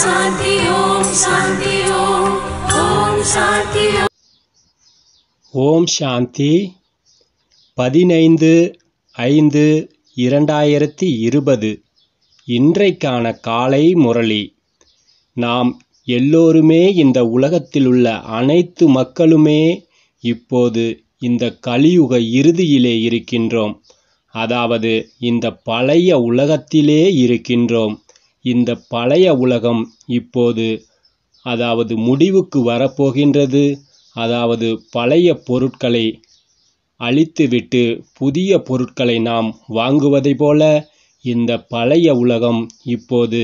சாந்தி ஓம் சாந்தி ஓம் ஓம் சாந்தி ஓம் சாந்தி பதினைந்து ஐந்து இரண்டாயிரத்தி இருபது இன்றைக்கான காலை முரளி நாம் எல்லோருமே இந்த உலகத்தில் உள்ள அனைத்து மக்களுமே இப்போது இந்த கலியுக இறுதியிலே இருக்கின்றோம் அதாவது இந்த பழைய உலகத்திலே இருக்கின்றோம் இந்த பழைய உலகம் இப்போது அதாவது முடிவுக்கு வரப்போகின்றது அதாவது பழைய பொருட்களை அழித்துவிட்டு புதிய பொருட்களை நாம் வாங்குவதை போல இந்த பழைய உலகம் இப்போது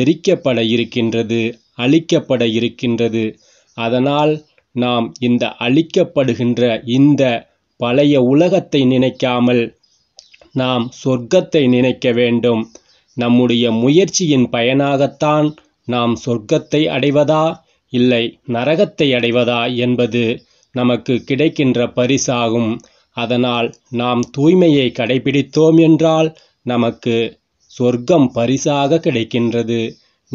எரிக்கப்பட இருக்கின்றது அழிக்கப்பட இருக்கின்றது அதனால் நாம் இந்த அழிக்கப்படுகின்ற இந்த பழைய உலகத்தை நினைக்காமல் நாம் சொர்க்கத்தை நினைக்க வேண்டும் நம்முடைய முயற்சியின் பயனாகத்தான் நாம் சொர்க்கத்தை அடைவதா இல்லை நரகத்தை அடைவதா என்பது நமக்கு கிடைக்கின்ற பரிசாகும் அதனால் நாம் தூய்மையை கடைபிடித்தோம் என்றால் நமக்கு சொர்க்கம் பரிசாக கிடைக்கின்றது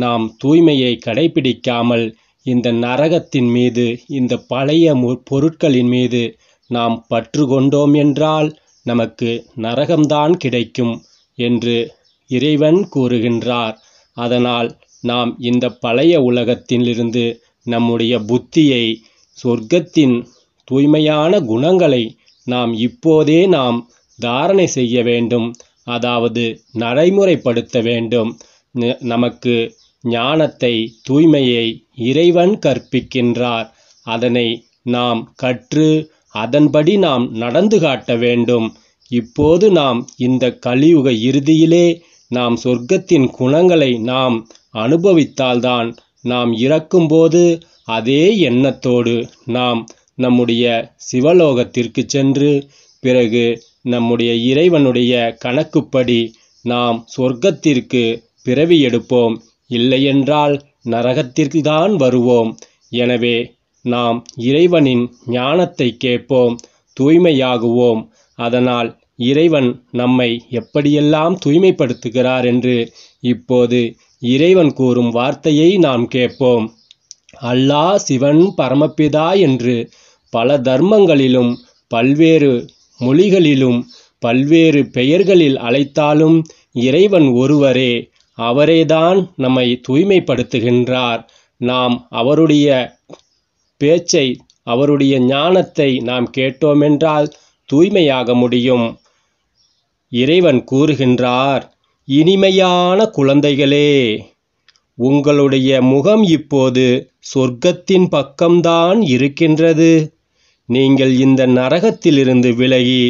நாம் தூய்மையை கடைபிடிக்காமல் இந்த நரகத்தின் மீது இந்த பழைய பொருட்களின் மீது நாம் பற்று கொண்டோம் என்றால் நமக்கு நரகம்தான் கிடைக்கும் என்று இறைவன் கூறுகின்றார் அதனால் நாம் இந்த பழைய உலகத்திலிருந்து நம்முடைய புத்தியை சொர்க்கத்தின் தூய்மையான குணங்களை நாம் இப்போதே நாம் தாரணை செய்ய வேண்டும் அதாவது நடைமுறைப்படுத்த வேண்டும் நமக்கு ஞானத்தை தூய்மையை இறைவன் கற்பிக்கின்றார் அதனை நாம் கற்று அதன்படி நாம் நடந்து காட்ட வேண்டும் இப்போது நாம் இந்த கலியுக இறுதியிலே நாம் சொர்க்கத்தின் குணங்களை நாம் அனுபவித்தால்தான் நாம் இறக்கும்போது அதே எண்ணத்தோடு நாம் நம்முடைய சிவலோகத்திற்கு சென்று பிறகு நம்முடைய இறைவனுடைய கணக்குப்படி நாம் சொர்க்கத்திற்கு பிறவி எடுப்போம் இல்லையென்றால் நரகத்திற்கு தான் வருவோம் எனவே நாம் இறைவனின் ஞானத்தை கேட்போம் தூய்மையாகுவோம் அதனால் இறைவன் நம்மை எப்படியெல்லாம் தூய்மைப்படுத்துகிறார் என்று இப்போது இறைவன் கூறும் வார்த்தையை நாம் கேட்போம் அல்லாஹ் சிவன் பரமபிதா என்று பல தர்மங்களிலும் பல்வேறு மொழிகளிலும் பல்வேறு பெயர்களில் அழைத்தாலும் இறைவன் ஒருவரே அவரேதான் நம்மை தூய்மைப்படுத்துகின்றார் நாம் அவருடைய பேச்சை அவருடைய ஞானத்தை நாம் கேட்டோமென்றால் தூய்மையாக முடியும் இறைவன் கூறுகின்றார் இனிமையான குழந்தைகளே உங்களுடைய முகம் இப்போது சொர்க்கத்தின் பக்கம்தான் இருக்கின்றது நீங்கள் இந்த நரகத்திலிருந்து விலகி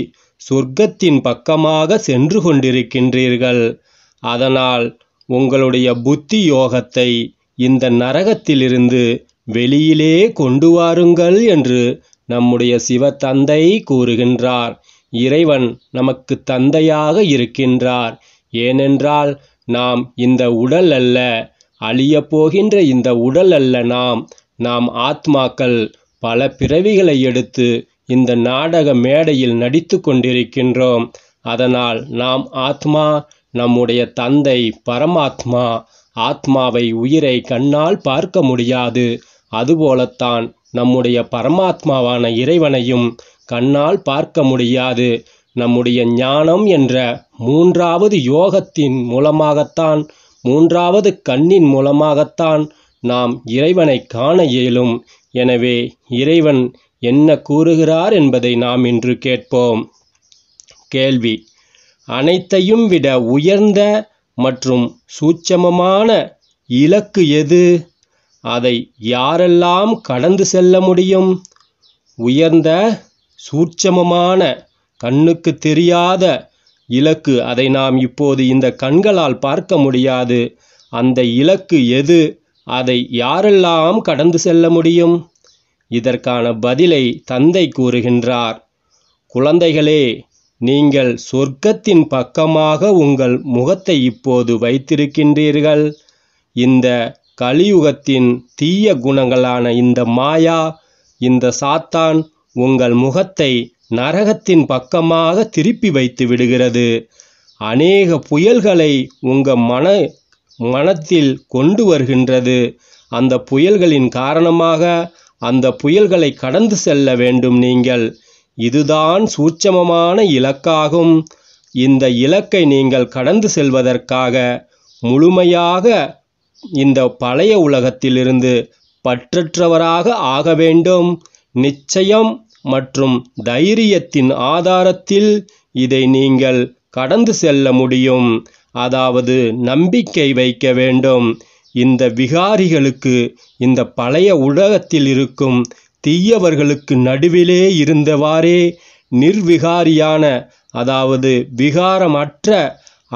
சொர்க்கத்தின் பக்கமாக சென்று கொண்டிருக்கின்றீர்கள் அதனால் உங்களுடைய புத்தி யோகத்தை இந்த நரகத்திலிருந்து வெளியிலே கொண்டு வாருங்கள் என்று நம்முடைய சிவத்தந்தை கூறுகின்றார் இறைவன் நமக்கு தந்தையாக இருக்கின்றார் ஏனென்றால் நாம் இந்த உடல் அல்ல அழியப் போகின்ற இந்த உடல் அல்ல நாம் நாம் ஆத்மாக்கள் பல பிறவிகளை எடுத்து இந்த நாடக மேடையில் நடித்து கொண்டிருக்கின்றோம் அதனால் நாம் ஆத்மா நம்முடைய தந்தை பரமாத்மா ஆத்மாவை உயிரை கண்ணால் பார்க்க முடியாது அதுபோலத்தான் நம்முடைய பரமாத்மாவான இறைவனையும் கண்ணால் பார்க்க முடியாது நம்முடைய ஞானம் என்ற மூன்றாவது யோகத்தின் மூலமாகத்தான் மூன்றாவது கண்ணின் மூலமாகத்தான் நாம் இறைவனை காண இயலும் எனவே இறைவன் என்ன கூறுகிறார் என்பதை நாம் இன்று கேட்போம் கேள்வி அனைத்தையும் விட உயர்ந்த மற்றும் சூட்சமமான இலக்கு எது அதை யாரெல்லாம் கடந்து செல்ல முடியும் உயர்ந்த சூட்சமமான கண்ணுக்கு தெரியாத இலக்கு அதை நாம் இப்போது இந்த கண்களால் பார்க்க முடியாது அந்த இலக்கு எது அதை யாரெல்லாம் கடந்து செல்ல முடியும் இதற்கான பதிலை தந்தை கூறுகின்றார் குழந்தைகளே நீங்கள் சொர்க்கத்தின் பக்கமாக உங்கள் முகத்தை இப்போது வைத்திருக்கின்றீர்கள் இந்த கலியுகத்தின் தீய குணங்களான இந்த மாயா இந்த சாத்தான் உங்கள் முகத்தை நரகத்தின் பக்கமாக திருப்பி வைத்து விடுகிறது அநேக புயல்களை உங்கள் மன மனத்தில் கொண்டு வருகின்றது அந்த புயல்களின் காரணமாக அந்த புயல்களை கடந்து செல்ல வேண்டும் நீங்கள் இதுதான் சூட்சமமான இலக்காகும் இந்த இலக்கை நீங்கள் கடந்து செல்வதற்காக முழுமையாக இந்த பழைய உலகத்திலிருந்து பற்றற்றவராக ஆக வேண்டும் நிச்சயம் மற்றும் தைரியத்தின் ஆதாரத்தில் இதை நீங்கள் கடந்து செல்ல முடியும் அதாவது நம்பிக்கை வைக்க வேண்டும் இந்த விகாரிகளுக்கு இந்த பழைய உலகத்தில் இருக்கும் தீயவர்களுக்கு நடுவிலே இருந்தவாறே நிர்விகாரியான அதாவது விகாரமற்ற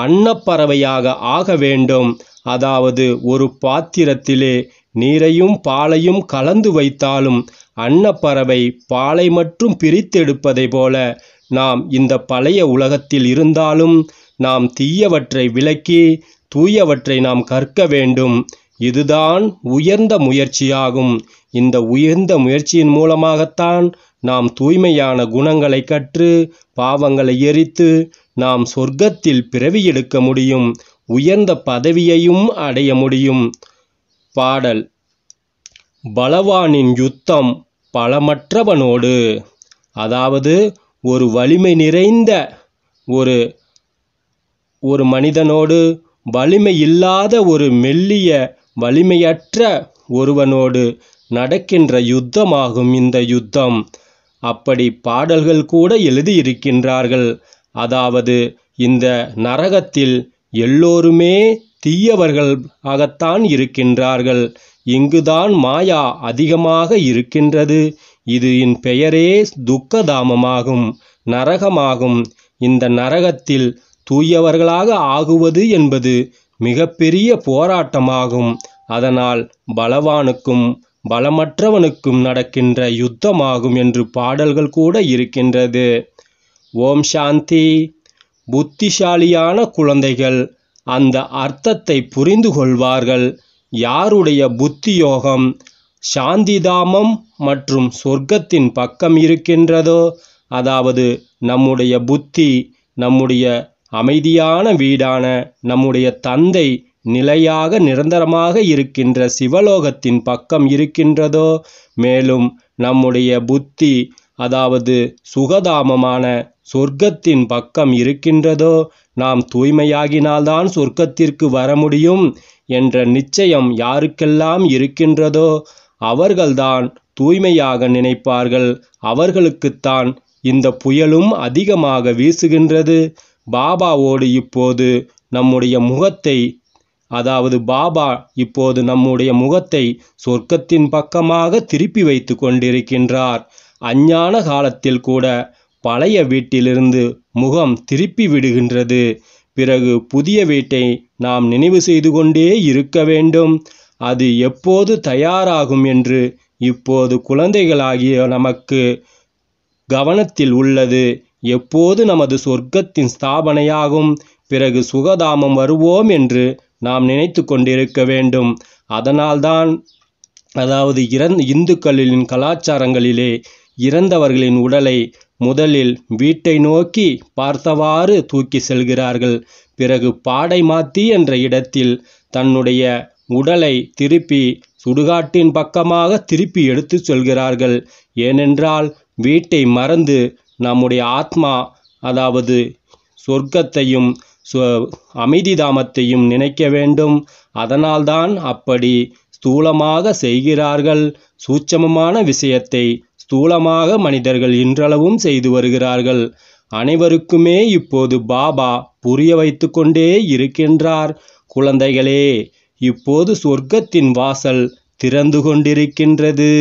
அன்னப்பறவையாக ஆக வேண்டும் அதாவது ஒரு பாத்திரத்திலே நீரையும் பாலையும் கலந்து வைத்தாலும் அன்னப்பறவை பாலை மட்டும் பிரித்தெடுப்பதை போல நாம் இந்த பழைய உலகத்தில் இருந்தாலும் நாம் தீயவற்றை விலக்கி தூயவற்றை நாம் கற்க வேண்டும் இதுதான் உயர்ந்த முயற்சியாகும் இந்த உயர்ந்த முயற்சியின் மூலமாகத்தான் நாம் தூய்மையான குணங்களை கற்று பாவங்களை எரித்து நாம் சொர்க்கத்தில் பிறவி எடுக்க முடியும் உயர்ந்த பதவியையும் அடைய முடியும் பாடல் பலவானின் யுத்தம் பலமற்றவனோடு அதாவது ஒரு வலிமை நிறைந்த ஒரு ஒரு மனிதனோடு வலிமை இல்லாத ஒரு மெல்லிய வலிமையற்ற ஒருவனோடு நடக்கின்ற யுத்தமாகும் இந்த யுத்தம் அப்படி பாடல்கள் கூட எழுதியிருக்கின்றார்கள் அதாவது இந்த நரகத்தில் எல்லோருமே தீயவர்கள் ஆகத்தான் இருக்கின்றார்கள் இங்குதான் மாயா அதிகமாக இருக்கின்றது இது என் பெயரே துக்கதாமமாகும் நரகமாகும் இந்த நரகத்தில் தூயவர்களாக ஆகுவது என்பது மிகப்பெரிய போராட்டமாகும் அதனால் பலவானுக்கும் பலமற்றவனுக்கும் நடக்கின்ற யுத்தமாகும் என்று பாடல்கள் கூட இருக்கின்றது ஓம் சாந்தி புத்திசாலியான குழந்தைகள் அந்த அர்த்தத்தை புரிந்து கொள்வார்கள் யாருடைய புத்தியோகம் சாந்திதாமம் மற்றும் சொர்க்கத்தின் பக்கம் இருக்கின்றதோ அதாவது நம்முடைய புத்தி நம்முடைய அமைதியான வீடான நம்முடைய தந்தை நிலையாக நிரந்தரமாக இருக்கின்ற சிவலோகத்தின் பக்கம் இருக்கின்றதோ மேலும் நம்முடைய புத்தி அதாவது சுகதாமமான சொர்க்கத்தின் பக்கம் இருக்கின்றதோ நாம் தூய்மையாகினால்தான் சொர்க்கத்திற்கு வர முடியும் என்ற நிச்சயம் யாருக்கெல்லாம் இருக்கின்றதோ அவர்கள்தான் தூய்மையாக நினைப்பார்கள் அவர்களுக்குத்தான் இந்த புயலும் அதிகமாக வீசுகின்றது பாபாவோடு இப்போது நம்முடைய முகத்தை அதாவது பாபா இப்போது நம்முடைய முகத்தை சொர்க்கத்தின் பக்கமாக திருப்பி வைத்து கொண்டிருக்கின்றார் அஞ்ஞான காலத்தில் கூட பழைய வீட்டிலிருந்து முகம் திருப்பி விடுகின்றது பிறகு புதிய வீட்டை நாம் நினைவு செய்து கொண்டே இருக்க வேண்டும் அது எப்போது தயாராகும் என்று இப்போது குழந்தைகளாகிய நமக்கு கவனத்தில் உள்ளது எப்போது நமது சொர்க்கத்தின் ஸ்தாபனையாகும் பிறகு சுகதாமம் வருவோம் என்று நாம் நினைத்து கொண்டிருக்க வேண்டும் அதனால்தான் அதாவது இறந் இந்துக்களின் கலாச்சாரங்களிலே இறந்தவர்களின் உடலை முதலில் வீட்டை நோக்கி பார்த்தவாறு தூக்கி செல்கிறார்கள் பிறகு பாடை மாத்தி என்ற இடத்தில் தன்னுடைய உடலை திருப்பி சுடுகாட்டின் பக்கமாக திருப்பி எடுத்து செல்கிறார்கள் ஏனென்றால் வீட்டை மறந்து நம்முடைய ஆத்மா அதாவது சொர்க்கத்தையும் அமைதி தாமத்தையும் நினைக்க வேண்டும் அதனால்தான் அப்படி ஸ்தூலமாக செய்கிறார்கள் சூட்சமமான விஷயத்தை ஸ்தூலமாக மனிதர்கள் இன்றளவும் செய்து வருகிறார்கள் அனைவருக்குமே இப்போது பாபா புரிய வைத்து கொண்டே இருக்கின்றார் குழந்தைகளே இப்போது சொர்க்கத்தின் வாசல் திறந்து கொண்டிருக்கின்றது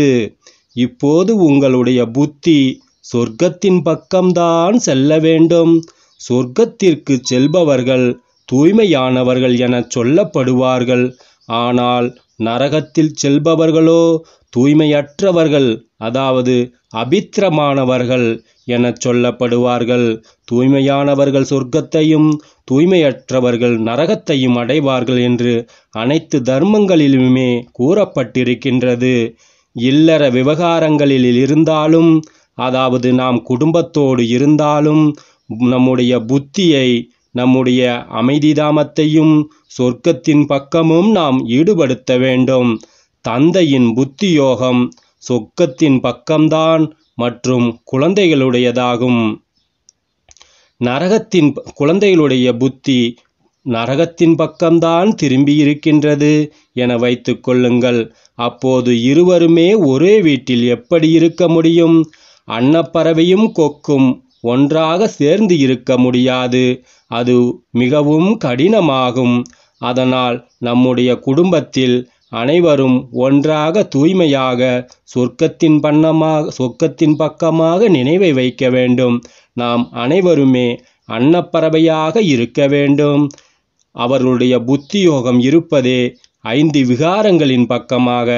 இப்போது உங்களுடைய புத்தி சொர்க்கத்தின் பக்கம்தான் செல்ல வேண்டும் சொர்க்கத்திற்கு செல்பவர்கள் தூய்மையானவர்கள் என சொல்லப்படுவார்கள் ஆனால் நரகத்தில் செல்பவர்களோ தூய்மையற்றவர்கள் அதாவது அபித்திரமானவர்கள் எனச் சொல்லப்படுவார்கள் தூய்மையானவர்கள் சொர்க்கத்தையும் தூய்மையற்றவர்கள் நரகத்தையும் அடைவார்கள் என்று அனைத்து தர்மங்களிலுமே கூறப்பட்டிருக்கின்றது இல்லற விவகாரங்களில் இருந்தாலும் அதாவது நாம் குடும்பத்தோடு இருந்தாலும் நம்முடைய புத்தியை நம்முடைய அமைதிதாமத்தையும் சொர்க்கத்தின் பக்கமும் நாம் ஈடுபடுத்த வேண்டும் தந்தையின் புத்தியோகம் சொர்க்கத்தின் பக்கம்தான் மற்றும் குழந்தைகளுடையதாகும் நரகத்தின் குழந்தைகளுடைய புத்தி நரகத்தின் பக்கம்தான் திரும்பியிருக்கின்றது என வைத்து கொள்ளுங்கள் அப்போது இருவருமே ஒரே வீட்டில் எப்படி இருக்க முடியும் அன்னப்பறவையும் கொக்கும் ஒன்றாக சேர்ந்து இருக்க முடியாது அது மிகவும் கடினமாகும் அதனால் நம்முடைய குடும்பத்தில் அனைவரும் ஒன்றாக தூய்மையாக சொர்க்கத்தின் பண்ணமாக சொர்க்கத்தின் பக்கமாக நினைவை வைக்க வேண்டும் நாம் அனைவருமே அன்னப்பறவையாக இருக்க வேண்டும் அவர்களுடைய புத்தியோகம் இருப்பதே ஐந்து விகாரங்களின் பக்கமாக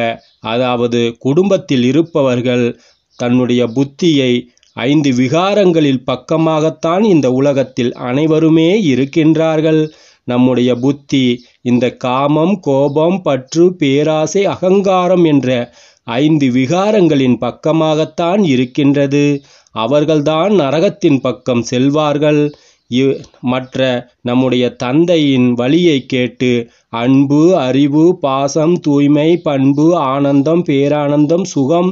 அதாவது குடும்பத்தில் இருப்பவர்கள் தன்னுடைய புத்தியை ஐந்து விகாரங்களில் பக்கமாகத்தான் இந்த உலகத்தில் அனைவருமே இருக்கின்றார்கள் நம்முடைய புத்தி இந்த காமம் கோபம் பற்று பேராசை அகங்காரம் என்ற ஐந்து விகாரங்களின் பக்கமாகத்தான் இருக்கின்றது அவர்கள்தான் நரகத்தின் பக்கம் செல்வார்கள் மற்ற நம்முடைய தந்தையின் வழியை கேட்டு அன்பு அறிவு பாசம் தூய்மை பண்பு ஆனந்தம் பேரானந்தம் சுகம்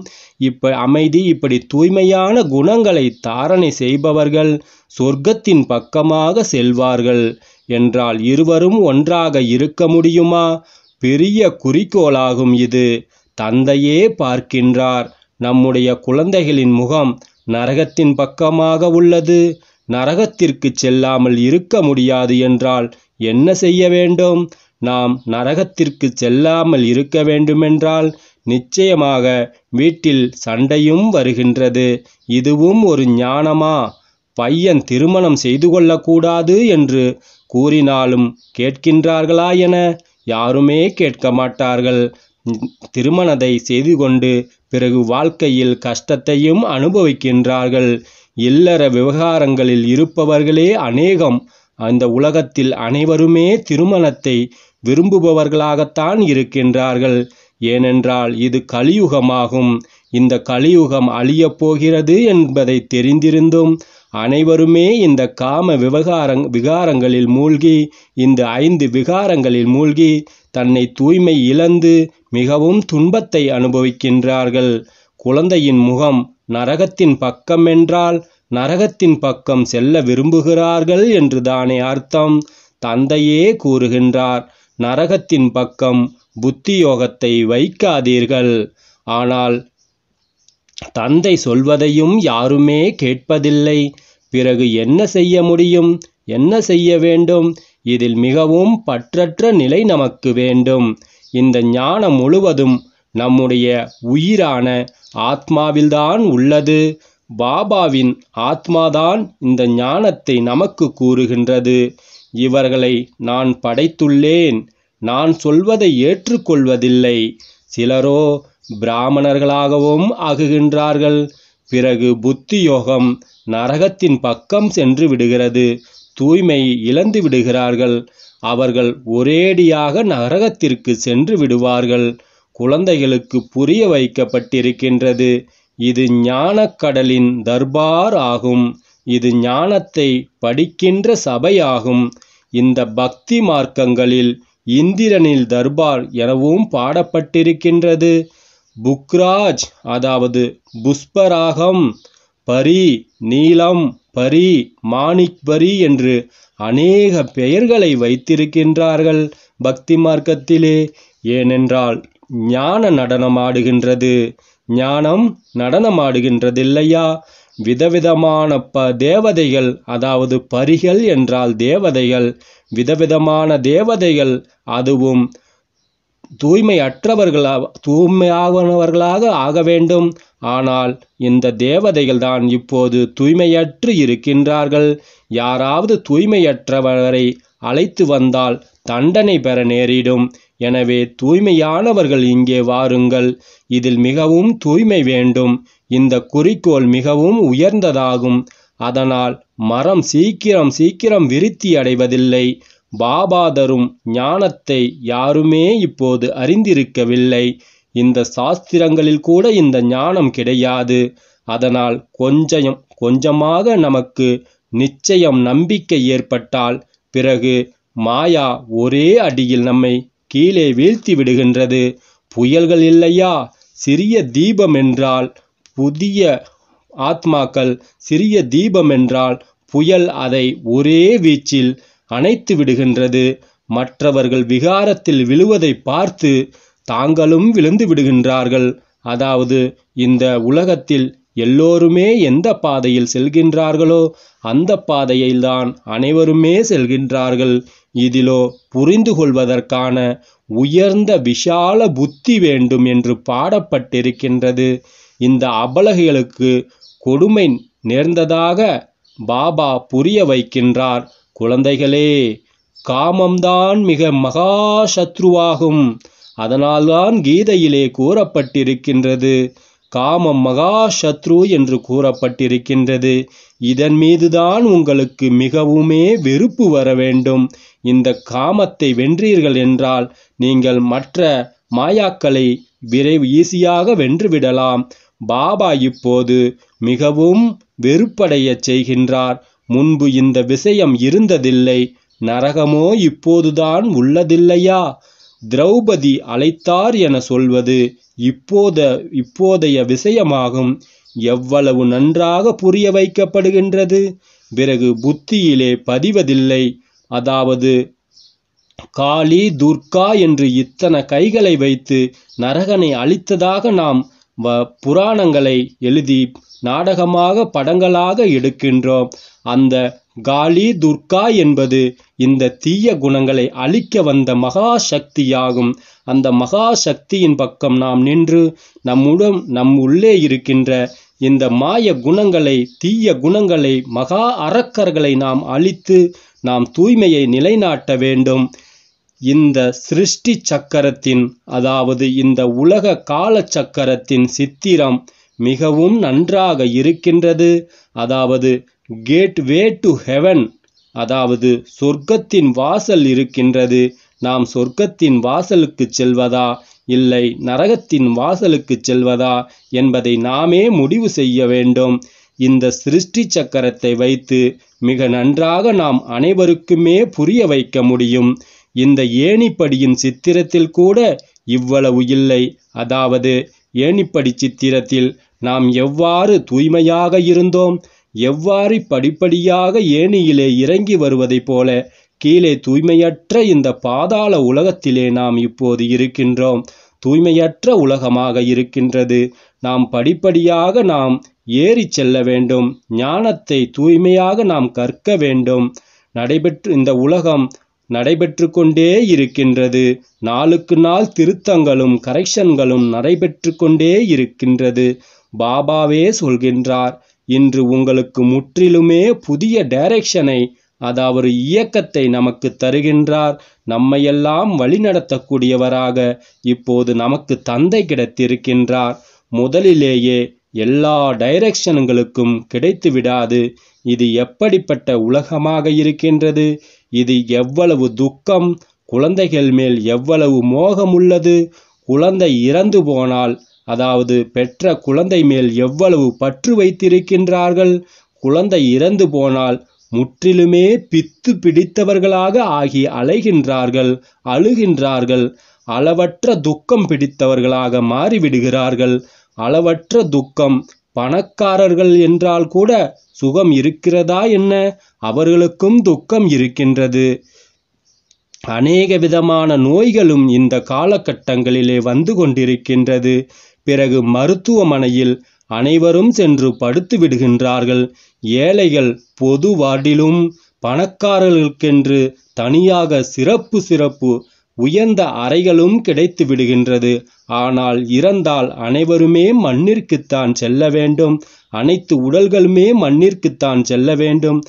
இப்ப அமைதி இப்படி தூய்மையான குணங்களை தாரணை செய்பவர்கள் சொர்க்கத்தின் பக்கமாக செல்வார்கள் என்றால் இருவரும் ஒன்றாக இருக்க முடியுமா பெரிய குறிக்கோளாகும் இது தந்தையே பார்க்கின்றார் நம்முடைய குழந்தைகளின் முகம் நரகத்தின் பக்கமாக உள்ளது நரகத்திற்கு செல்லாமல் இருக்க முடியாது என்றால் என்ன செய்ய வேண்டும் நாம் நரகத்திற்கு செல்லாமல் இருக்க வேண்டுமென்றால் நிச்சயமாக வீட்டில் சண்டையும் வருகின்றது இதுவும் ஒரு ஞானமா பையன் திருமணம் செய்து கொள்ளக்கூடாது என்று கூறினாலும் கேட்கின்றார்களா என யாருமே கேட்க மாட்டார்கள் திருமணத்தை செய்து கொண்டு பிறகு வாழ்க்கையில் கஷ்டத்தையும் அனுபவிக்கின்றார்கள் இல்லற விவகாரங்களில் இருப்பவர்களே அநேகம் அந்த உலகத்தில் அனைவருமே திருமணத்தை விரும்புபவர்களாகத்தான் இருக்கின்றார்கள் ஏனென்றால் இது கலியுகமாகும் இந்த கலியுகம் அழியப் போகிறது என்பதை தெரிந்திருந்தும் அனைவருமே இந்த காம விவகாரங் விகாரங்களில் மூழ்கி இந்த ஐந்து விகாரங்களில் மூழ்கி தன்னை தூய்மை இழந்து மிகவும் துன்பத்தை அனுபவிக்கின்றார்கள் குழந்தையின் முகம் நரகத்தின் பக்கம் என்றால் நரகத்தின் பக்கம் செல்ல விரும்புகிறார்கள் என்று தானே அர்த்தம் தந்தையே கூறுகின்றார் நரகத்தின் பக்கம் புத்தியோகத்தை வைக்காதீர்கள் ஆனால் தந்தை சொல்வதையும் யாருமே கேட்பதில்லை பிறகு என்ன செய்ய முடியும் என்ன செய்ய வேண்டும் இதில் மிகவும் பற்றற்ற நிலை நமக்கு வேண்டும் இந்த ஞானம் முழுவதும் நம்முடைய உயிரான ஆத்மாவில்தான் உள்ளது பாபாவின் ஆத்மாதான் இந்த ஞானத்தை நமக்கு கூறுகின்றது இவர்களை நான் படைத்துள்ளேன் நான் சொல்வதை ஏற்றுக்கொள்வதில்லை சிலரோ பிராமணர்களாகவும் ஆகுகின்றார்கள் பிறகு புத்தியோகம் நரகத்தின் பக்கம் சென்று விடுகிறது தூய்மை இழந்து விடுகிறார்கள் அவர்கள் ஒரேடியாக நரகத்திற்கு சென்று விடுவார்கள் குழந்தைகளுக்கு புரிய வைக்கப்பட்டிருக்கின்றது இது ஞானக்கடலின் தர்பார் ஆகும் இது ஞானத்தை படிக்கின்ற சபையாகும் இந்த பக்தி மார்க்கங்களில் இந்திரனில் தர்பார் எனவும் பாடப்பட்டிருக்கின்றது புக்ராஜ் அதாவது புஷ்பராகம் பரி நீலம் பரி மாணிக் பரி என்று அநேக பெயர்களை வைத்திருக்கின்றார்கள் பக்தி மார்க்கத்திலே ஏனென்றால் ஞான நடனமாடுகின்றது ஞானம் நடனமாடுகின்றதில்லையா விதவிதமான ப தேவதைகள் அதாவது பரிகள் என்றால் தேவதைகள் விதவிதமான தேவதைகள் அதுவும் தூய்மையற்றவர்களாக தூய்மையானவர்களாக ஆக வேண்டும் ஆனால் இந்த தேவதைகள் தான் இப்போது தூய்மையற்று இருக்கின்றார்கள் யாராவது தூய்மையற்றவரை அழைத்து வந்தால் தண்டனை பெற நேரிடும் எனவே தூய்மையானவர்கள் இங்கே வாருங்கள் இதில் மிகவும் தூய்மை வேண்டும் இந்த குறிக்கோள் மிகவும் உயர்ந்ததாகும் அதனால் மரம் சீக்கிரம் சீக்கிரம் விருத்தி அடைவதில்லை பாபாதரும் ஞானத்தை யாருமே இப்போது அறிந்திருக்கவில்லை இந்த சாஸ்திரங்களில் கூட இந்த ஞானம் கிடையாது அதனால் கொஞ்சம் கொஞ்சமாக நமக்கு நிச்சயம் நம்பிக்கை ஏற்பட்டால் பிறகு மாயா ஒரே அடியில் நம்மை கீழே வீழ்த்தி விடுகின்றது புயல்கள் இல்லையா சிறிய தீபம் என்றால் புதிய ஆத்மாக்கள் சிறிய தீபம் என்றால் புயல் அதை ஒரே வீச்சில் அணைத்து விடுகின்றது மற்றவர்கள் விகாரத்தில் விழுவதை பார்த்து தாங்களும் விழுந்து விடுகின்றார்கள் அதாவது இந்த உலகத்தில் எல்லோருமே எந்த பாதையில் செல்கின்றார்களோ அந்த பாதையில்தான் அனைவருமே செல்கின்றார்கள் இதிலோ புரிந்து கொள்வதற்கான உயர்ந்த விஷால புத்தி வேண்டும் என்று பாடப்பட்டிருக்கின்றது இந்த அபலகைகளுக்கு கொடுமை நேர்ந்ததாக பாபா புரிய வைக்கின்றார் குழந்தைகளே காமம்தான் மிக மகா சத்ருவாகும் அதனால்தான் கீதையிலே கூறப்பட்டிருக்கின்றது காமம் மகா சத்ரு என்று கூறப்பட்டிருக்கின்றது இதன் மீதுதான் உங்களுக்கு மிகவுமே வெறுப்பு வர வேண்டும் இந்த காமத்தை வென்றீர்கள் என்றால் நீங்கள் மற்ற மாயாக்களை விரைவு ஈஸியாக வென்றுவிடலாம் பாபா இப்போது மிகவும் வெறுப்படைய செய்கின்றார் முன்பு இந்த விஷயம் இருந்ததில்லை நரகமோ இப்போதுதான் உள்ளதில்லையா திரௌபதி அழைத்தார் என சொல்வது இப்போத இப்போதைய விஷயமாகும் எவ்வளவு நன்றாக புரிய வைக்கப்படுகின்றது பிறகு புத்தியிலே பதிவதில்லை அதாவது காளி துர்கா என்று இத்தனை கைகளை வைத்து நரகனை அழித்ததாக நாம் புராணங்களை எழுதி நாடகமாக படங்களாக எடுக்கின்றோம் அந்த காளி துர்கா என்பது இந்த தீய குணங்களை அழிக்க வந்த மகா சக்தியாகும் அந்த மகா சக்தியின் பக்கம் நாம் நின்று நம்முடன் நம் உள்ளே இருக்கின்ற இந்த மாய குணங்களை தீய குணங்களை மகா அரக்கர்களை நாம் அழித்து நாம் தூய்மையை நிலைநாட்ட வேண்டும் இந்த சிருஷ்டி சக்கரத்தின் அதாவது இந்த உலக கால சக்கரத்தின் சித்திரம் மிகவும் நன்றாக இருக்கின்றது அதாவது கேட் வே டு ஹெவன் அதாவது சொர்க்கத்தின் வாசல் இருக்கின்றது நாம் சொர்க்கத்தின் வாசலுக்கு செல்வதா இல்லை நரகத்தின் வாசலுக்கு செல்வதா என்பதை நாமே முடிவு செய்ய வேண்டும் இந்த சிருஷ்டி சக்கரத்தை வைத்து மிக நன்றாக நாம் அனைவருக்குமே புரிய வைக்க முடியும் இந்த ஏணிப்படியின் சித்திரத்தில் கூட இவ்வளவு இல்லை அதாவது ஏணிப்படி சித்திரத்தில் நாம் எவ்வாறு தூய்மையாக இருந்தோம் எவ்வாறு படிப்படியாக ஏணியிலே இறங்கி வருவதைப் போல கீழே தூய்மையற்ற இந்த பாதாள உலகத்திலே நாம் இப்போது இருக்கின்றோம் தூய்மையற்ற உலகமாக இருக்கின்றது நாம் படிப்படியாக நாம் ஏறி செல்ல வேண்டும் ஞானத்தை தூய்மையாக நாம் கற்க வேண்டும் நடைபெற்று இந்த உலகம் நடைபெற்று கொண்டே இருக்கின்றது நாளுக்கு நாள் திருத்தங்களும் கரெக்ஷன்களும் நடைபெற்று கொண்டே இருக்கின்றது பாபாவே சொல்கின்றார் இன்று உங்களுக்கு முற்றிலுமே புதிய டைரக்ஷனை அதாவது இயக்கத்தை நமக்கு தருகின்றார் நம்மையெல்லாம் வழிநடத்தக்கூடியவராக இப்போது நமக்கு தந்தை கிடைத்திருக்கின்றார் முதலிலேயே எல்லா டைரக்ஷன்களுக்கும் கிடைத்து விடாது இது எப்படிப்பட்ட உலகமாக இருக்கின்றது இது எவ்வளவு துக்கம் குழந்தைகள் மேல் எவ்வளவு மோகம் உள்ளது குழந்தை இறந்து போனால் அதாவது பெற்ற குழந்தை மேல் எவ்வளவு பற்று வைத்திருக்கின்றார்கள் குழந்தை இறந்து போனால் முற்றிலுமே பித்து பிடித்தவர்களாக ஆகி அலைகின்றார்கள் அழுகின்றார்கள் அளவற்ற துக்கம் பிடித்தவர்களாக மாறிவிடுகிறார்கள் அளவற்ற துக்கம் பணக்காரர்கள் என்றால் கூட சுகம் இருக்கிறதா என்ன அவர்களுக்கும் துக்கம் இருக்கின்றது அநேக விதமான நோய்களும் இந்த காலகட்டங்களிலே வந்து கொண்டிருக்கின்றது பிறகு மருத்துவமனையில் அனைவரும் சென்று படுத்து விடுகின்றார்கள் ஏழைகள் பொது வார்டிலும் பணக்காரர்களுக்கென்று தனியாக சிறப்பு சிறப்பு உயர்ந்த அறைகளும் கிடைத்து விடுகின்றது ஆனால் இறந்தால் அனைவருமே மண்ணிற்குத்தான் செல்ல வேண்டும் அனைத்து உடல்களுமே மண்ணிற்குத்தான் செல்ல வேண்டும்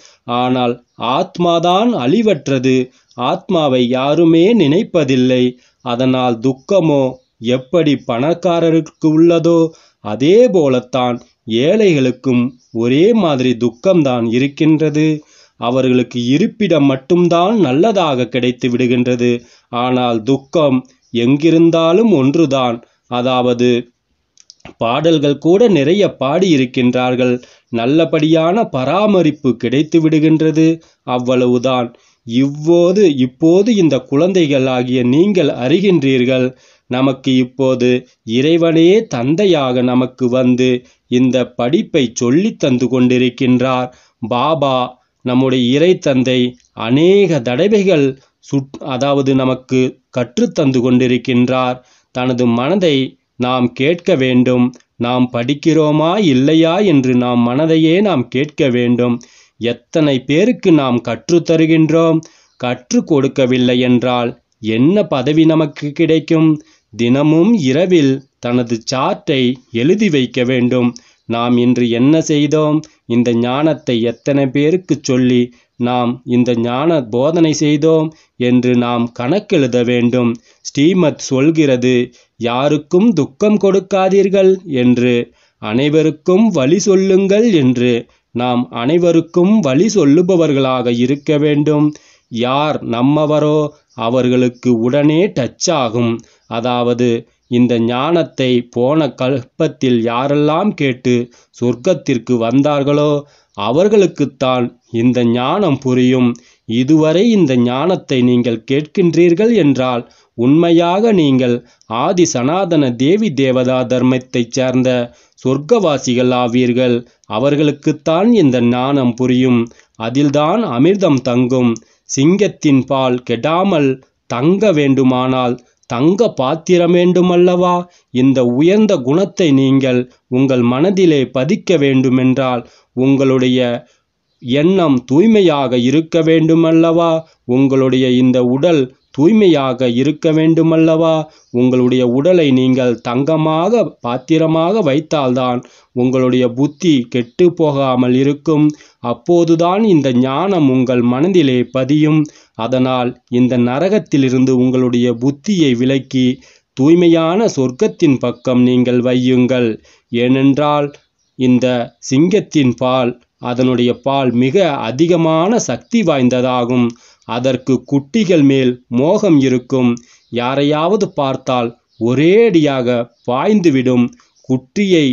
ஆனால் ஆத்மாதான் அழிவற்றது ஆத்மாவை யாருமே நினைப்பதில்லை அதனால் துக்கமோ எப்படி பணக்காரருக்கு உள்ளதோ அதே போலத்தான் ஏழைகளுக்கும் ஒரே மாதிரி துக்கம்தான் இருக்கின்றது அவர்களுக்கு இருப்பிடம் மட்டும்தான் நல்லதாக கிடைத்து விடுகின்றது ஆனால் துக்கம் எங்கிருந்தாலும் ஒன்றுதான் அதாவது பாடல்கள் கூட நிறைய பாடியிருக்கின்றார்கள் நல்லபடியான பராமரிப்பு கிடைத்து விடுகின்றது அவ்வளவுதான் இவ்வோது இப்போது இந்த குழந்தைகள் ஆகிய நீங்கள் அறிகின்றீர்கள் நமக்கு இப்போது இறைவனே தந்தையாக நமக்கு வந்து இந்த படிப்பை சொல்லி தந்து கொண்டிருக்கின்றார் பாபா நம்முடைய இறை தந்தை அநேக தடவைகள் சுட் அதாவது நமக்கு கற்றுத்தந்து கொண்டிருக்கின்றார் தனது மனதை நாம் கேட்க வேண்டும் நாம் படிக்கிறோமா இல்லையா என்று நாம் மனதையே நாம் கேட்க வேண்டும் எத்தனை பேருக்கு நாம் கற்றுத்தருகின்றோம் கற்றுக் கொடுக்கவில்லை என்றால் என்ன பதவி நமக்கு கிடைக்கும் தினமும் இரவில் தனது சார்ட்டை எழுதி வைக்க வேண்டும் நாம் இன்று என்ன செய்தோம் இந்த ஞானத்தை எத்தனை பேருக்கு சொல்லி நாம் இந்த ஞான போதனை செய்தோம் என்று நாம் கணக்கெழுத வேண்டும் ஸ்ரீமத் சொல்கிறது யாருக்கும் துக்கம் கொடுக்காதீர்கள் என்று அனைவருக்கும் வழி சொல்லுங்கள் என்று நாம் அனைவருக்கும் வழி சொல்லுபவர்களாக இருக்க வேண்டும் யார் நம்மவரோ அவர்களுக்கு உடனே டச் ஆகும் அதாவது இந்த ஞானத்தை போன கல்பத்தில் யாரெல்லாம் கேட்டு சொர்க்கத்திற்கு வந்தார்களோ அவர்களுக்குத்தான் இந்த ஞானம் புரியும் இதுவரை இந்த ஞானத்தை நீங்கள் கேட்கின்றீர்கள் என்றால் உண்மையாக நீங்கள் ஆதி சனாதன தேவி தேவதா தர்மத்தைச் சேர்ந்த சொர்க்கவாசிகள் ஆவீர்கள் அவர்களுக்குத்தான் இந்த ஞானம் புரியும் அதில்தான் அமிர்தம் தங்கும் சிங்கத்தின் பால் கெடாமல் தங்க வேண்டுமானால் தங்க பாத்திரம் வேண்டுமல்லவா இந்த உயர்ந்த குணத்தை நீங்கள் உங்கள் மனதிலே பதிக்க வேண்டுமென்றால் உங்களுடைய எண்ணம் தூய்மையாக இருக்க வேண்டுமல்லவா உங்களுடைய இந்த உடல் தூய்மையாக இருக்க வேண்டுமல்லவா உங்களுடைய உடலை நீங்கள் தங்கமாக பாத்திரமாக வைத்தால்தான் உங்களுடைய புத்தி கெட்டு போகாமல் இருக்கும் அப்போதுதான் இந்த ஞானம் உங்கள் மனதிலே பதியும் அதனால் இந்த நரகத்திலிருந்து உங்களுடைய புத்தியை விலக்கி தூய்மையான சொர்க்கத்தின் பக்கம் நீங்கள் வையுங்கள் ஏனென்றால் இந்த சிங்கத்தின் பால் அதனுடைய பால் மிக அதிகமான சக்தி வாய்ந்ததாகும் அதற்கு குட்டிகள் மேல் மோகம் இருக்கும் யாரையாவது பார்த்தால் ஒரேடியாக பாய்ந்துவிடும் குட்டியை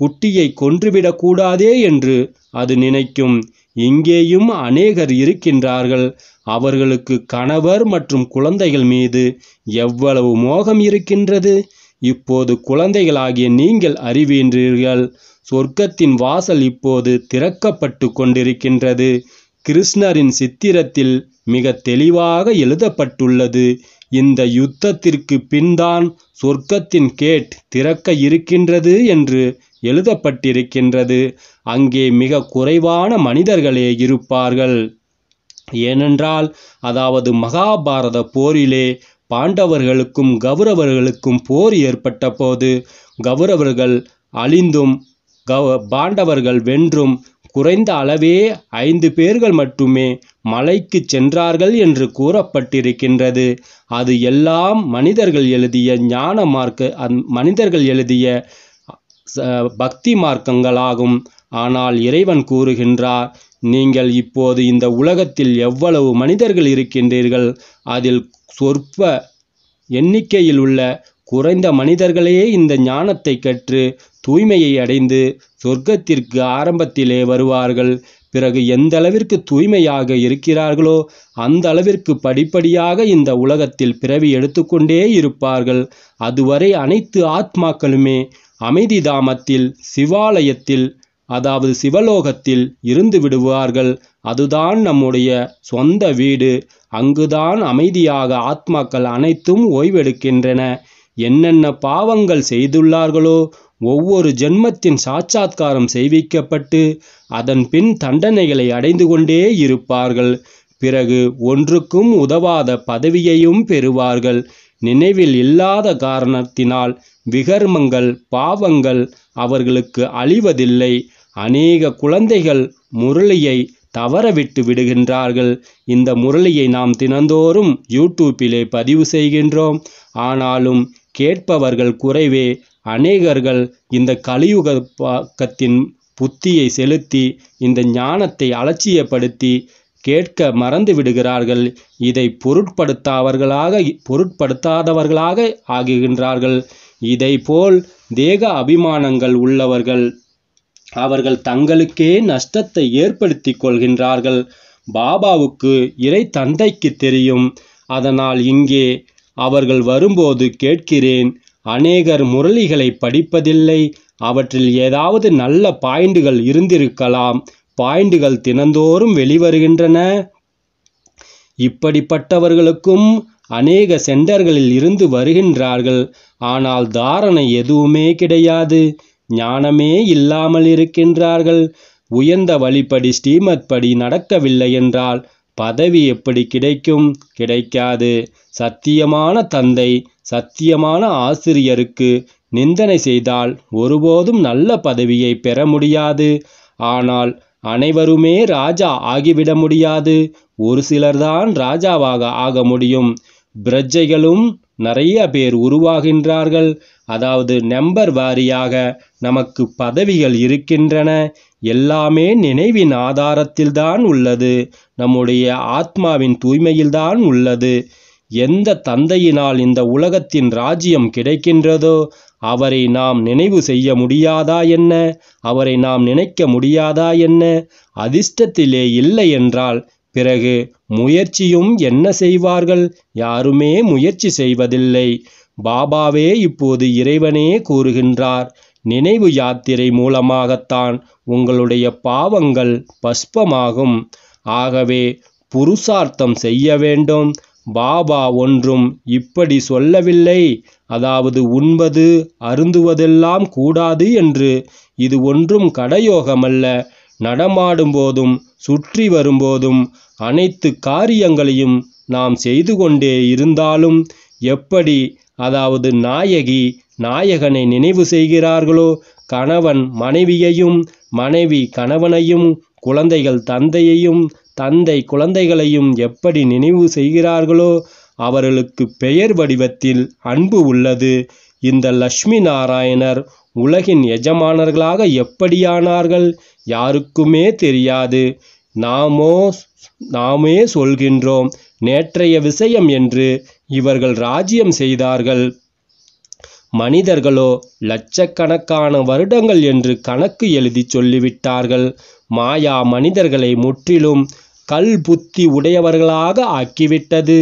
குட்டியை கொன்றுவிடக்கூடாதே என்று அது நினைக்கும் இங்கேயும் அநேகர் இருக்கின்றார்கள் அவர்களுக்கு கணவர் மற்றும் குழந்தைகள் மீது எவ்வளவு மோகம் இருக்கின்றது இப்போது குழந்தைகளாகிய நீங்கள் அறிவீன்றீர்கள் சொர்க்கத்தின் வாசல் இப்போது திறக்கப்பட்டு கொண்டிருக்கின்றது கிருஷ்ணரின் சித்திரத்தில் மிக தெளிவாக எழுதப்பட்டுள்ளது இந்த யுத்தத்திற்கு பின்தான் சொர்க்கத்தின் கேட் திறக்க இருக்கின்றது என்று எழுதப்பட்டிருக்கின்றது அங்கே மிக குறைவான மனிதர்களே இருப்பார்கள் ஏனென்றால் அதாவது மகாபாரத போரிலே பாண்டவர்களுக்கும் கௌரவர்களுக்கும் போர் ஏற்பட்ட போது கௌரவர்கள் அழிந்தும் கௌ பாண்டவர்கள் வென்றும் குறைந்த அளவே ஐந்து பேர்கள் மட்டுமே மலைக்கு சென்றார்கள் என்று கூறப்பட்டிருக்கின்றது அது எல்லாம் மனிதர்கள் எழுதிய ஞான மார்க்க மனிதர்கள் எழுதிய பக்தி மார்க்கங்களாகும் ஆனால் இறைவன் கூறுகின்றார் நீங்கள் இப்போது இந்த உலகத்தில் எவ்வளவு மனிதர்கள் இருக்கின்றீர்கள் அதில் சொற்ப எண்ணிக்கையில் உள்ள குறைந்த மனிதர்களே இந்த ஞானத்தை கற்று தூய்மையை அடைந்து சொர்க்கத்திற்கு ஆரம்பத்திலே வருவார்கள் பிறகு எந்த அளவிற்கு தூய்மையாக இருக்கிறார்களோ அந்த அளவிற்கு படிப்படியாக இந்த உலகத்தில் பிறவி எடுத்துக்கொண்டே இருப்பார்கள் அதுவரை அனைத்து ஆத்மாக்களுமே அமைதி தாமத்தில் சிவாலயத்தில் அதாவது சிவலோகத்தில் இருந்து விடுவார்கள் அதுதான் நம்முடைய சொந்த வீடு அங்குதான் அமைதியாக ஆத்மாக்கள் அனைத்தும் ஓய்வெடுக்கின்றன என்னென்ன பாவங்கள் செய்துள்ளார்களோ ஒவ்வொரு ஜென்மத்தின் சாட்சாத்காரம் செய்விக்கப்பட்டு அதன் பின் தண்டனைகளை அடைந்து கொண்டே இருப்பார்கள் பிறகு ஒன்றுக்கும் உதவாத பதவியையும் பெறுவார்கள் நினைவில் இல்லாத காரணத்தினால் விகர்மங்கள் பாவங்கள் அவர்களுக்கு அழிவதில்லை அநேக குழந்தைகள் முரளியை தவறவிட்டு விடுகின்றார்கள் இந்த முரளியை நாம் தினந்தோறும் யூடியூப்பிலே பதிவு செய்கின்றோம் ஆனாலும் கேட்பவர்கள் குறைவே அநேகர்கள் இந்த கலியுக பக்கத்தின் புத்தியை செலுத்தி இந்த ஞானத்தை அலட்சியப்படுத்தி கேட்க மறந்து விடுகிறார்கள் இதை பொருட்படுத்தாவர்களாக பொருட்படுத்தாதவர்களாக ஆகுகின்றார்கள் இதை போல் தேக அபிமானங்கள் உள்ளவர்கள் அவர்கள் தங்களுக்கே நஷ்டத்தை ஏற்படுத்தி கொள்கின்றார்கள் பாபாவுக்கு இறை தந்தைக்கு தெரியும் அதனால் இங்கே அவர்கள் வரும்போது கேட்கிறேன் அநேகர் முரளிகளை படிப்பதில்லை அவற்றில் ஏதாவது நல்ல பாயிண்டுகள் இருந்திருக்கலாம் பாயிண்டுகள் தினந்தோறும் வெளிவருகின்றன இப்படிப்பட்டவர்களுக்கும் அநேக சென்டர்களில் இருந்து வருகின்றார்கள் ஆனால் தாரணை எதுவுமே கிடையாது ஞானமே இல்லாமல் இருக்கின்றார்கள் உயர்ந்த வழிப்படி ஸ்ரீமத்படி நடக்கவில்லை என்றால் பதவி எப்படி கிடைக்கும் கிடைக்காது சத்தியமான தந்தை சத்தியமான ஆசிரியருக்கு நிந்தனை செய்தால் ஒருபோதும் நல்ல பதவியை பெற முடியாது ஆனால் அனைவருமே ராஜா ஆகிவிட முடியாது ஒரு சிலர்தான் ராஜாவாக ஆக முடியும் பிரஜைகளும் நிறைய பேர் உருவாகின்றார்கள் அதாவது நம்பர் வாரியாக நமக்கு பதவிகள் இருக்கின்றன எல்லாமே நினைவின் ஆதாரத்தில்தான் உள்ளது நம்முடைய ஆத்மாவின் தூய்மையில்தான் உள்ளது எந்த தந்தையினால் இந்த உலகத்தின் ராஜ்யம் கிடைக்கின்றதோ அவரை நாம் நினைவு செய்ய முடியாதா என்ன அவரை நாம் நினைக்க முடியாதா என்ன அதிர்ஷ்டத்திலே இல்லை என்றால் பிறகு முயற்சியும் என்ன செய்வார்கள் யாருமே முயற்சி செய்வதில்லை பாபாவே இப்போது இறைவனே கூறுகின்றார் நினைவு யாத்திரை மூலமாகத்தான் உங்களுடைய பாவங்கள் பஸ்பமாகும் ஆகவே புருஷார்த்தம் செய்ய வேண்டும் பாபா ஒன்றும் இப்படி சொல்லவில்லை அதாவது உண்பது அருந்துவதெல்லாம் கூடாது என்று இது ஒன்றும் கடையோகமல்ல நடமாடும்போதும் சுற்றி வரும்போதும் அனைத்து காரியங்களையும் நாம் செய்து கொண்டே இருந்தாலும் எப்படி அதாவது நாயகி நாயகனை நினைவு செய்கிறார்களோ கணவன் மனைவியையும் மனைவி கணவனையும் குழந்தைகள் தந்தையையும் தந்தை குழந்தைகளையும் எப்படி நினைவு செய்கிறார்களோ அவர்களுக்கு பெயர் வடிவத்தில் அன்பு உள்ளது இந்த லட்சுமி நாராயணர் உலகின் எஜமானர்களாக எப்படியானார்கள் யாருக்குமே தெரியாது நாமோ நாமே சொல்கின்றோம் நேற்றைய விஷயம் என்று இவர்கள் ராஜ்யம் செய்தார்கள் மனிதர்களோ லட்சக்கணக்கான வருடங்கள் என்று கணக்கு எழுதி சொல்லிவிட்டார்கள் மாயா மனிதர்களை முற்றிலும் கல் புத்தி உடையவர்களாக ஆக்கிவிட்டது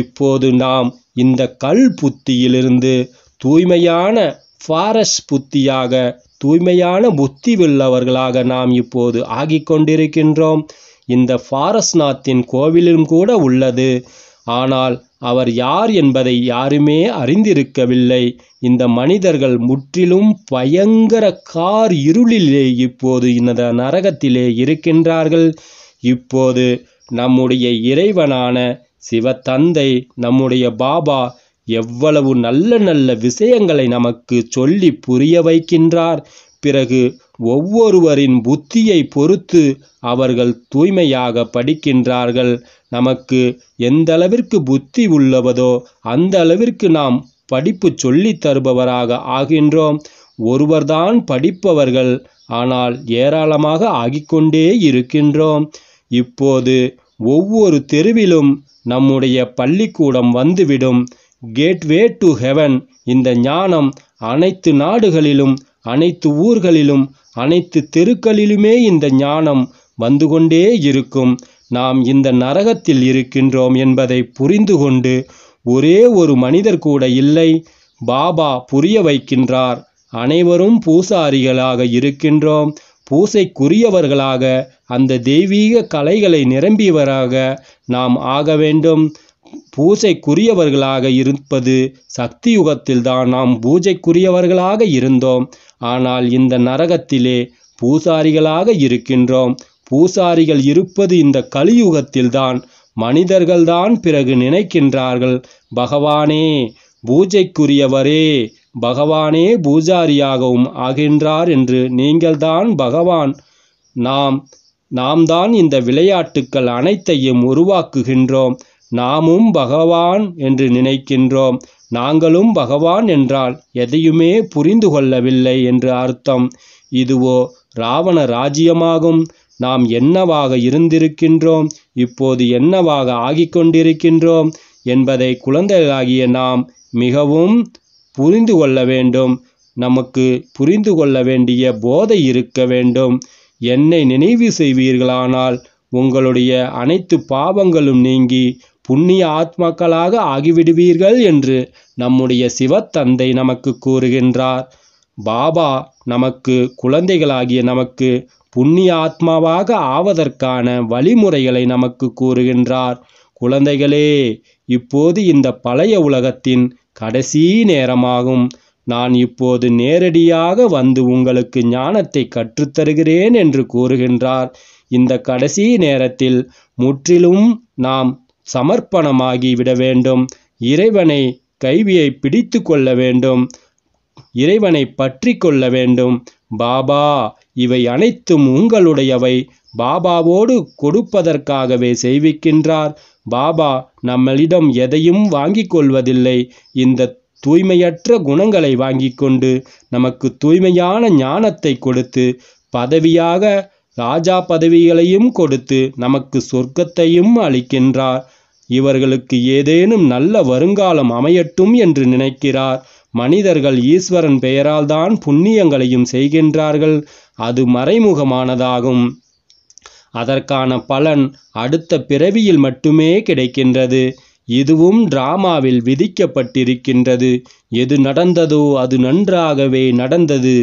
இப்போது நாம் இந்த கல் புத்தியிலிருந்து தூய்மையான ஃபாரஸ் புத்தியாக தூய்மையான புத்தி உள்ளவர்களாக நாம் இப்போது ஆகிக்கொண்டிருக்கின்றோம் இந்த ஃபாரஸ் நாத்தின் கோவிலும் கூட உள்ளது ஆனால் அவர் யார் என்பதை யாருமே அறிந்திருக்கவில்லை இந்த மனிதர்கள் முற்றிலும் பயங்கர கார் இருளிலே இப்போது இந்த நரகத்திலே இருக்கின்றார்கள் இப்போது நம்முடைய இறைவனான சிவத்தந்தை நம்முடைய பாபா எவ்வளவு நல்ல நல்ல விஷயங்களை நமக்கு சொல்லி புரிய வைக்கின்றார் பிறகு ஒவ்வொருவரின் புத்தியை பொறுத்து அவர்கள் தூய்மையாக படிக்கின்றார்கள் நமக்கு எந்த அளவிற்கு புத்தி உள்ளவதோ அந்த அளவிற்கு நாம் படிப்பு சொல்லித் தருபவராக ஆகின்றோம் ஒருவர்தான் படிப்பவர்கள் ஆனால் ஏராளமாக ஆகிக்கொண்டே இருக்கின்றோம் இப்போது ஒவ்வொரு தெருவிலும் நம்முடைய பள்ளிக்கூடம் வந்துவிடும் கேட்வே டு ஹெவன் இந்த ஞானம் அனைத்து நாடுகளிலும் அனைத்து ஊர்களிலும் அனைத்து தெருக்களிலுமே இந்த ஞானம் வந்து கொண்டே இருக்கும் நாம் இந்த நரகத்தில் இருக்கின்றோம் என்பதை புரிந்து கொண்டு ஒரே ஒரு மனிதர் கூட இல்லை பாபா புரிய வைக்கின்றார் அனைவரும் பூசாரிகளாக இருக்கின்றோம் பூசைக்குரியவர்களாக அந்த தெய்வீக கலைகளை நிரம்பியவராக நாம் ஆக வேண்டும் பூசைக்குரியவர்களாக இருப்பது சக்தி யுகத்தில்தான் நாம் பூஜைக்குரியவர்களாக இருந்தோம் ஆனால் இந்த நரகத்திலே பூசாரிகளாக இருக்கின்றோம் பூசாரிகள் இருப்பது இந்த கலியுகத்தில்தான் மனிதர்கள்தான் பிறகு நினைக்கின்றார்கள் பகவானே பூஜைக்குரியவரே பகவானே பூஜாரியாகவும் ஆகின்றார் என்று நீங்கள்தான் பகவான் நாம் நாம் தான் இந்த விளையாட்டுக்கள் அனைத்தையும் உருவாக்குகின்றோம் நாமும் பகவான் என்று நினைக்கின்றோம் நாங்களும் பகவான் என்றால் எதையுமே புரிந்து கொள்ளவில்லை என்று அர்த்தம் இதுவோ ராவண ராஜ்யமாகும் நாம் என்னவாக இருந்திருக்கின்றோம் இப்போது என்னவாக ஆகிக்கொண்டிருக்கின்றோம் என்பதை குழந்தைகளாகிய நாம் மிகவும் புரிந்து கொள்ள வேண்டும் நமக்கு புரிந்து கொள்ள வேண்டிய போதை இருக்க வேண்டும் என்னை நினைவு செய்வீர்களானால் உங்களுடைய அனைத்து பாவங்களும் நீங்கி புண்ணிய ஆத்மாக்களாக ஆகிவிடுவீர்கள் என்று நம்முடைய சிவத்தந்தை நமக்கு கூறுகின்றார் பாபா நமக்கு குழந்தைகளாகிய நமக்கு புண்ணிய ஆத்மாவாக ஆவதற்கான வழிமுறைகளை நமக்கு கூறுகின்றார் குழந்தைகளே இப்போது இந்த பழைய உலகத்தின் கடைசி நேரமாகும் நான் இப்போது நேரடியாக வந்து உங்களுக்கு ஞானத்தை கற்றுத்தருகிறேன் என்று கூறுகின்றார் இந்த கடைசி நேரத்தில் முற்றிலும் நாம் சமர்ப்பணமாகி விட வேண்டும் இறைவனை கைவியை பிடித்து கொள்ள வேண்டும் இறைவனை பற்றி கொள்ள வேண்டும் பாபா இவை அனைத்தும் உங்களுடையவை பாபாவோடு கொடுப்பதற்காகவே செய்விக்கின்றார் பாபா நம்மளிடம் எதையும் வாங்கிக் கொள்வதில்லை இந்த தூய்மையற்ற குணங்களை வாங்கி கொண்டு நமக்கு தூய்மையான ஞானத்தை கொடுத்து பதவியாக ராஜா பதவிகளையும் கொடுத்து நமக்கு சொர்க்கத்தையும் அளிக்கின்றார் இவர்களுக்கு ஏதேனும் நல்ல வருங்காலம் அமையட்டும் என்று நினைக்கிறார் மனிதர்கள் ஈஸ்வரன் பெயரால் தான் புண்ணியங்களையும் செய்கின்றார்கள் அது மறைமுகமானதாகும் அதற்கான பலன் அடுத்த பிறவியில் மட்டுமே கிடைக்கின்றது இதுவும் டிராமாவில் விதிக்கப்பட்டிருக்கின்றது எது நடந்ததோ அது நன்றாகவே நடந்தது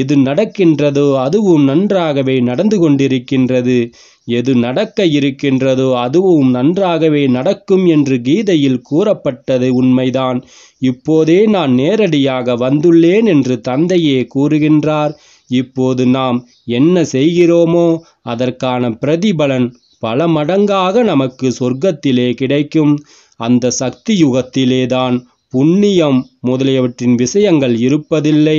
எது நடக்கின்றதோ அதுவும் நன்றாகவே நடந்து கொண்டிருக்கின்றது எது நடக்க இருக்கின்றதோ அதுவும் நன்றாகவே நடக்கும் என்று கீதையில் கூறப்பட்டது உண்மைதான் இப்போதே நான் நேரடியாக வந்துள்ளேன் என்று தந்தையே கூறுகின்றார் இப்போது நாம் என்ன செய்கிறோமோ அதற்கான பிரதிபலன் பல மடங்காக நமக்கு சொர்க்கத்திலே கிடைக்கும் அந்த சக்தி யுகத்திலேதான் புண்ணியம் முதலியவற்றின் விஷயங்கள் இருப்பதில்லை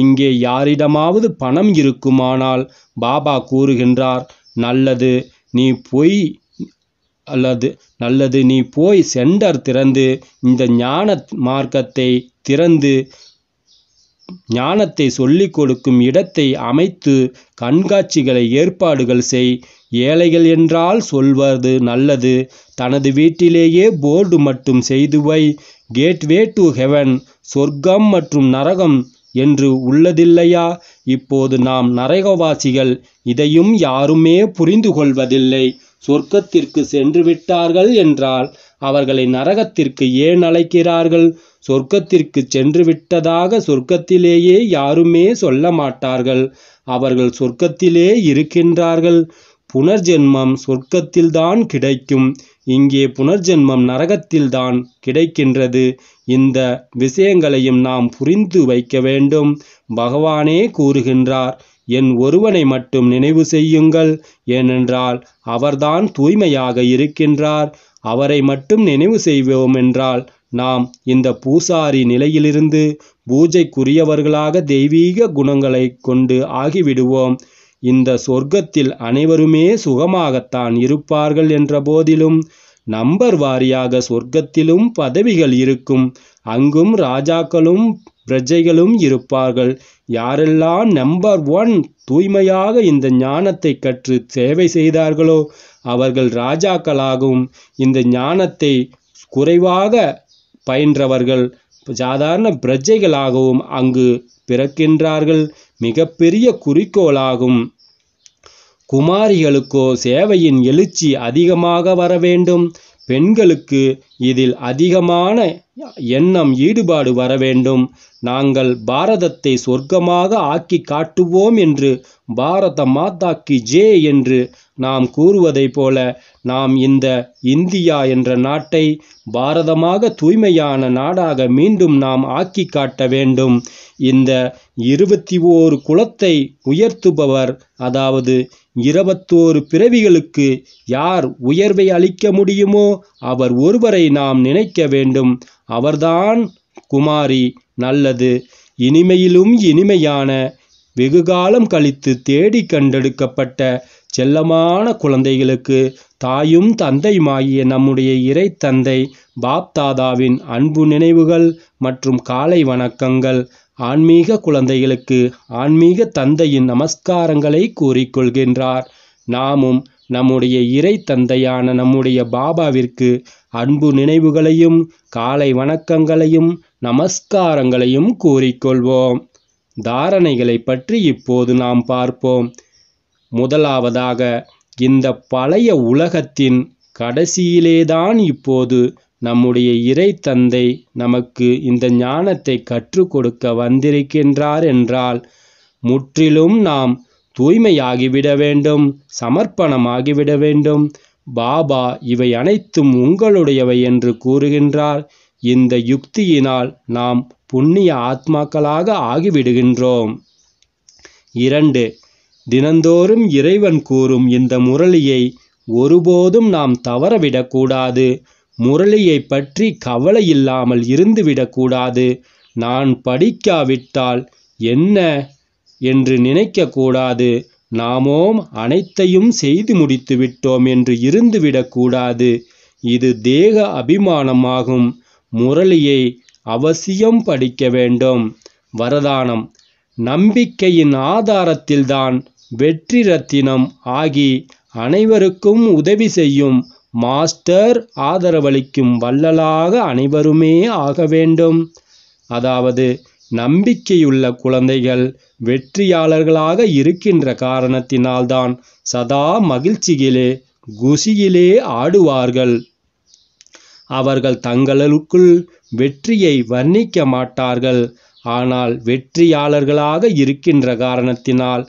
இங்கே யாரிடமாவது பணம் இருக்குமானால் பாபா கூறுகின்றார் நல்லது நீ பொய் அல்லது நல்லது நீ போய் சென்டர் திறந்து இந்த ஞான மார்க்கத்தை திறந்து ஞானத்தை சொல்லிக் கொடுக்கும் இடத்தை அமைத்து கண்காட்சிகளை ஏற்பாடுகள் செய் ஏழைகள் என்றால் சொல்வது நல்லது தனது வீட்டிலேயே போர்டு மட்டும் செய்துவை கேட்வே டு ஹெவன் சொர்க்கம் மற்றும் நரகம் என்று உள்ளதில்லையா இப்போது நாம் நரகவாசிகள் இதையும் யாருமே புரிந்து கொள்வதில்லை சொர்க்கத்திற்கு சென்று விட்டார்கள் என்றால் அவர்களை நரகத்திற்கு ஏன் அழைக்கிறார்கள் சொர்க்கத்திற்கு சென்று விட்டதாக சொர்க்கத்திலேயே யாருமே சொல்ல மாட்டார்கள் அவர்கள் சொர்க்கத்திலே இருக்கின்றார்கள் புனர்ஜென்மம் சொர்க்கத்தில்தான் கிடைக்கும் இங்கே புனர்ஜென்மம் நரகத்தில்தான் கிடைக்கின்றது இந்த விஷயங்களையும் நாம் புரிந்து வைக்க வேண்டும் பகவானே கூறுகின்றார் என் ஒருவனை மட்டும் நினைவு செய்யுங்கள் ஏனென்றால் அவர்தான் தூய்மையாக இருக்கின்றார் அவரை மட்டும் நினைவு செய்வோம் என்றால் நாம் இந்த பூசாரி நிலையிலிருந்து பூஜைக்குரியவர்களாக தெய்வீக குணங்களை கொண்டு ஆகிவிடுவோம் இந்த சொர்க்கத்தில் அனைவருமே சுகமாகத்தான் இருப்பார்கள் என்ற போதிலும் நம்பர் வாரியாக சொர்க்கத்திலும் பதவிகள் இருக்கும் அங்கும் ராஜாக்களும் பிரஜைகளும் இருப்பார்கள் யாரெல்லாம் நம்பர் ஒன் தூய்மையாக இந்த ஞானத்தை கற்று சேவை செய்தார்களோ அவர்கள் ராஜாக்களாகவும் இந்த ஞானத்தை குறைவாக பயின்றவர்கள் சாதாரண பிரஜைகளாகவும் அங்கு பிறக்கின்றார்கள் மிகப்பெரிய குறிக்கோளாகும் குமாரிகளுக்கோ சேவையின் எழுச்சி அதிகமாக வர வேண்டும் பெண்களுக்கு இதில் அதிகமான எண்ணம் ஈடுபாடு வர வேண்டும் நாங்கள் பாரதத்தை சொர்க்கமாக ஆக்கி காட்டுவோம் என்று பாரத மாதா கி ஜே என்று நாம் கூறுவதைப் போல நாம் இந்த இந்தியா என்ற நாட்டை பாரதமாக தூய்மையான நாடாக மீண்டும் நாம் ஆக்கி காட்ட வேண்டும் இந்த இருபத்தி ஓரு குலத்தை உயர்த்துபவர் அதாவது இருபத்தோரு பிறவிகளுக்கு யார் உயர்வை அளிக்க முடியுமோ அவர் ஒருவரை நாம் நினைக்க வேண்டும் அவர்தான் குமாரி நல்லது இனிமையிலும் இனிமையான வெகுகாலம் கழித்து தேடி கண்டெடுக்கப்பட்ட செல்லமான குழந்தைகளுக்கு தாயும் தந்தையுமாகிய நம்முடைய இறை தந்தை பாப்தாதாவின் அன்பு நினைவுகள் மற்றும் காலை வணக்கங்கள் ஆன்மீக குழந்தைகளுக்கு ஆன்மீக தந்தையின் நமஸ்காரங்களை கூறிக்கொள்கின்றார் நாமும் நம்முடைய இறை தந்தையான நம்முடைய பாபாவிற்கு அன்பு நினைவுகளையும் காலை வணக்கங்களையும் நமஸ்காரங்களையும் கூறிக்கொள்வோம் தாரணைகளை பற்றி இப்போது நாம் பார்ப்போம் முதலாவதாக இந்த பழைய உலகத்தின் கடைசியிலேதான் இப்போது நம்முடைய இறை தந்தை நமக்கு இந்த ஞானத்தை கற்றுக் கொடுக்க வந்திருக்கின்றார் என்றால் முற்றிலும் நாம் தூய்மையாகிவிட வேண்டும் சமர்ப்பணமாகிவிட வேண்டும் பாபா இவை அனைத்தும் உங்களுடையவை என்று கூறுகின்றார் இந்த யுக்தியினால் நாம் புண்ணிய ஆத்மாக்களாக ஆகிவிடுகின்றோம் இரண்டு தினந்தோறும் இறைவன் கூறும் இந்த முரளியை ஒருபோதும் நாம் தவறவிடக்கூடாது முரளியை பற்றி கவலை இல்லாமல் இருந்துவிடக்கூடாது நான் படிக்காவிட்டால் என்ன என்று நினைக்கக்கூடாது நாமோம் அனைத்தையும் செய்து முடித்து விட்டோம் என்று இருந்துவிடக்கூடாது இது தேக அபிமானமாகும் முரளியை அவசியம் படிக்க வேண்டும் வரதானம் நம்பிக்கையின் ஆதாரத்தில்தான் வெற்றி ரத்தினம் ஆகி அனைவருக்கும் உதவி செய்யும் மாஸ்டர் ஆதரவளிக்கும் வள்ளலாக அனைவருமே ஆக வேண்டும் அதாவது நம்பிக்கையுள்ள குழந்தைகள் வெற்றியாளர்களாக இருக்கின்ற காரணத்தினால்தான் சதா மகிழ்ச்சியிலே குசியிலே ஆடுவார்கள் அவர்கள் தங்களுக்குள் வெற்றியை வர்ணிக்க மாட்டார்கள் ஆனால் வெற்றியாளர்களாக இருக்கின்ற காரணத்தினால்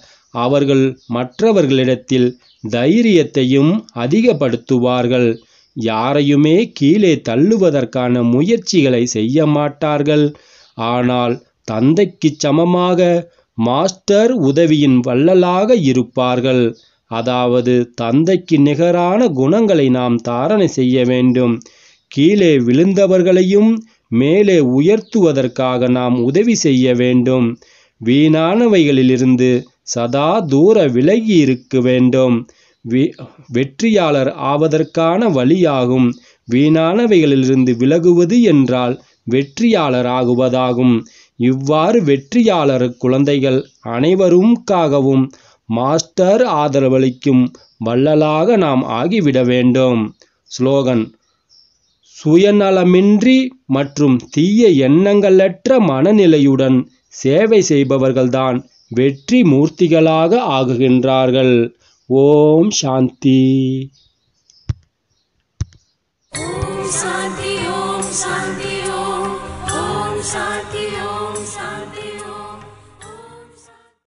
அவர்கள் மற்றவர்களிடத்தில் தைரியத்தையும் அதிகப்படுத்துவார்கள் யாரையுமே கீழே தள்ளுவதற்கான முயற்சிகளை செய்ய மாட்டார்கள் ஆனால் தந்தைக்கு சமமாக மாஸ்டர் உதவியின் வள்ளலாக இருப்பார்கள் அதாவது தந்தைக்கு நிகரான குணங்களை நாம் தாரணை செய்ய வேண்டும் கீழே விழுந்தவர்களையும் மேலே உயர்த்துவதற்காக நாம் உதவி செய்ய வேண்டும் வீணானவைகளிலிருந்து சதா தூர விலகி இருக்க வேண்டும் வெற்றியாளர் ஆவதற்கான வழியாகும் வீணானவைகளிலிருந்து விலகுவது என்றால் வெற்றியாளர் ஆகுவதாகும் இவ்வாறு வெற்றியாளர் குழந்தைகள் அனைவரும்காகவும் மாஸ்டர் ஆதரவளிக்கும் வள்ளலாக நாம் ஆகிவிட வேண்டும் ஸ்லோகன் சுயநலமின்றி மற்றும் தீய எண்ணங்களற்ற மனநிலையுடன் சேவை செய்பவர்கள்தான் வெற்றி மூர்த்திகளாக ஆகுகின்றார்கள் ஓம் சாந்தி